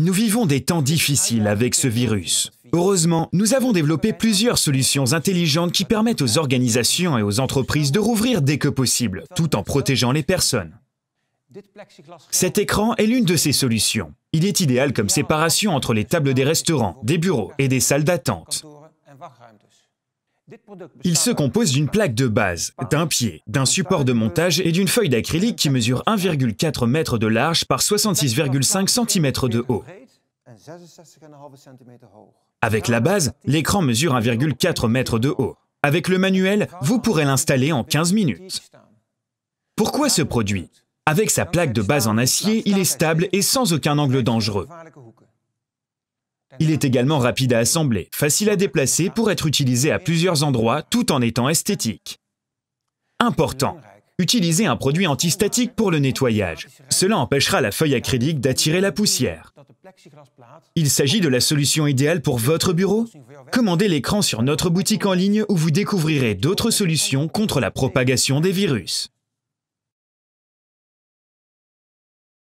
Nous vivons des temps difficiles avec ce virus. Heureusement, nous avons développé plusieurs solutions intelligentes qui permettent aux organisations et aux entreprises de rouvrir dès que possible, tout en protégeant les personnes. Cet écran est l'une de ces solutions. Il est idéal comme séparation entre les tables des restaurants, des bureaux et des salles d'attente. Il se compose d'une plaque de base, d'un pied, d'un support de montage et d'une feuille d'acrylique qui mesure 1,4 m de large par 66,5 cm de haut. Avec la base, l'écran mesure 1,4 m de haut. Avec le manuel, vous pourrez l'installer en 15 minutes. Pourquoi ce produit Avec sa plaque de base en acier, il est stable et sans aucun angle dangereux. Il est également rapide à assembler, facile à déplacer pour être utilisé à plusieurs endroits tout en étant esthétique. Important, utilisez un produit antistatique pour le nettoyage. Cela empêchera la feuille acrylique d'attirer la poussière. Il s'agit de la solution idéale pour votre bureau Commandez l'écran sur notre boutique en ligne où vous découvrirez d'autres solutions contre la propagation des virus.